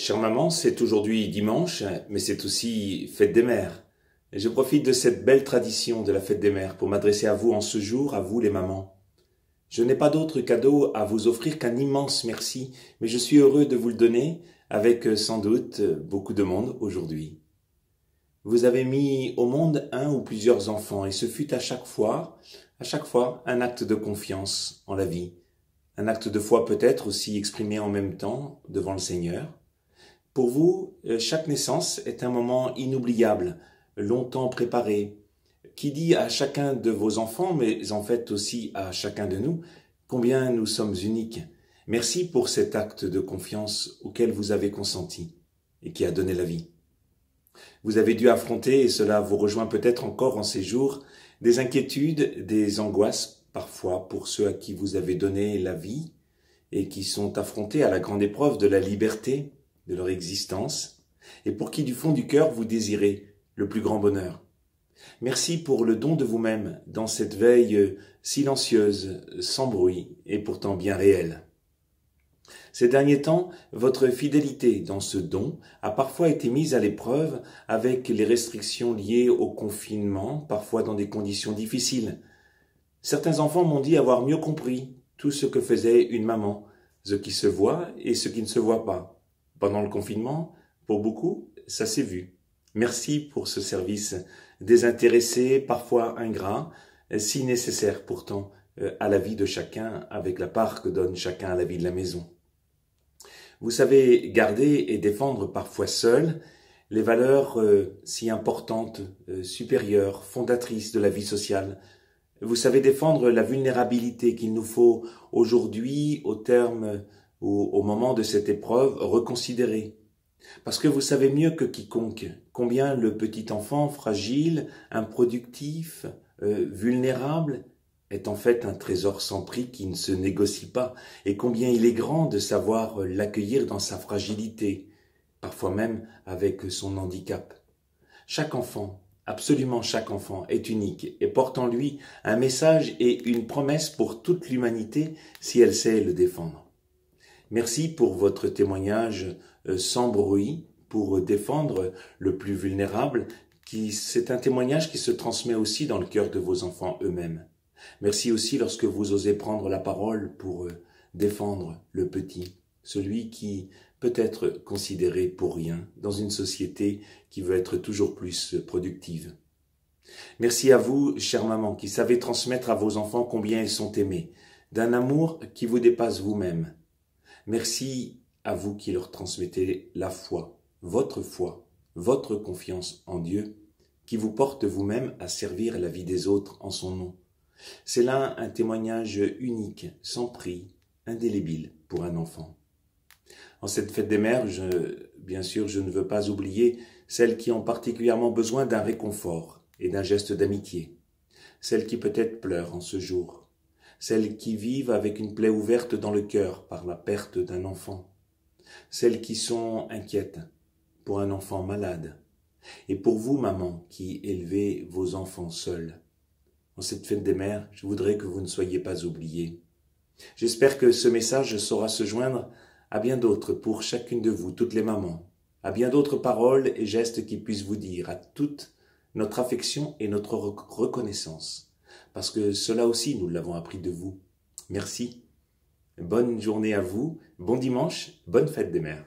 Chère maman, c'est aujourd'hui dimanche, mais c'est aussi fête des mères. Et je profite de cette belle tradition de la fête des mères pour m'adresser à vous en ce jour, à vous les mamans. Je n'ai pas d'autre cadeau à vous offrir qu'un immense merci, mais je suis heureux de vous le donner avec euh, sans doute euh, beaucoup de monde aujourd'hui. Vous avez mis au monde un ou plusieurs enfants et ce fut à chaque fois, à chaque fois, un acte de confiance en la vie, un acte de foi peut-être aussi exprimé en même temps devant le Seigneur, pour vous, euh, chaque naissance est un moment inoubliable, longtemps préparé, qui dit à chacun de vos enfants, mais en fait aussi à chacun de nous, combien nous sommes uniques. Merci pour cet acte de confiance auquel vous avez consenti et qui a donné la vie. Vous avez dû affronter, et cela vous rejoint peut-être encore en ces jours, des inquiétudes, des angoisses, parfois pour ceux à qui vous avez donné la vie et qui sont affrontés à la grande épreuve de la liberté, de leur existence et pour qui du fond du cœur vous désirez le plus grand bonheur. Merci pour le don de vous-même dans cette veille silencieuse, sans bruit et pourtant bien réelle. Ces derniers temps, votre fidélité dans ce don a parfois été mise à l'épreuve avec les restrictions liées au confinement, parfois dans des conditions difficiles. Certains enfants m'ont dit avoir mieux compris tout ce que faisait une maman, ce qui se voit et ce qui ne se voit pas pendant le confinement, pour beaucoup, ça s'est vu. Merci pour ce service désintéressé, parfois ingrat, si nécessaire pourtant euh, à la vie de chacun avec la part que donne chacun à la vie de la maison. Vous savez garder et défendre parfois seul les valeurs euh, si importantes, euh, supérieures, fondatrices de la vie sociale. Vous savez défendre la vulnérabilité qu'il nous faut aujourd'hui au terme ou au moment de cette épreuve, reconsidérer. Parce que vous savez mieux que quiconque combien le petit enfant fragile, improductif, euh, vulnérable est en fait un trésor sans prix qui ne se négocie pas, et combien il est grand de savoir euh, l'accueillir dans sa fragilité, parfois même avec son handicap. Chaque enfant, absolument chaque enfant, est unique et porte en lui un message et une promesse pour toute l'humanité si elle sait le défendre. Merci pour votre témoignage euh, sans bruit pour défendre le plus vulnérable, qui c'est un témoignage qui se transmet aussi dans le cœur de vos enfants eux-mêmes. Merci aussi lorsque vous osez prendre la parole pour euh, défendre le petit, celui qui peut être considéré pour rien dans une société qui veut être toujours plus productive. Merci à vous, chère maman, qui savez transmettre à vos enfants combien ils sont aimés, d'un amour qui vous dépasse vous-même, Merci à vous qui leur transmettez la foi, votre foi, votre confiance en Dieu, qui vous porte vous-même à servir la vie des autres en son nom. C'est là un témoignage unique, sans prix, indélébile pour un enfant. En cette fête des mères, bien sûr, je ne veux pas oublier celles qui ont particulièrement besoin d'un réconfort et d'un geste d'amitié, celles qui peut-être pleurent en ce jour, celles qui vivent avec une plaie ouverte dans le cœur par la perte d'un enfant, celles qui sont inquiètes pour un enfant malade, et pour vous, maman, qui élevez vos enfants seuls. En cette fête des mères, je voudrais que vous ne soyez pas oubliés. J'espère que ce message saura se joindre à bien d'autres pour chacune de vous, toutes les mamans, à bien d'autres paroles et gestes qui puissent vous dire à toutes notre affection et notre reconnaissance parce que cela aussi nous l'avons appris de vous. Merci. Bonne journée à vous, bon dimanche, bonne fête des mères.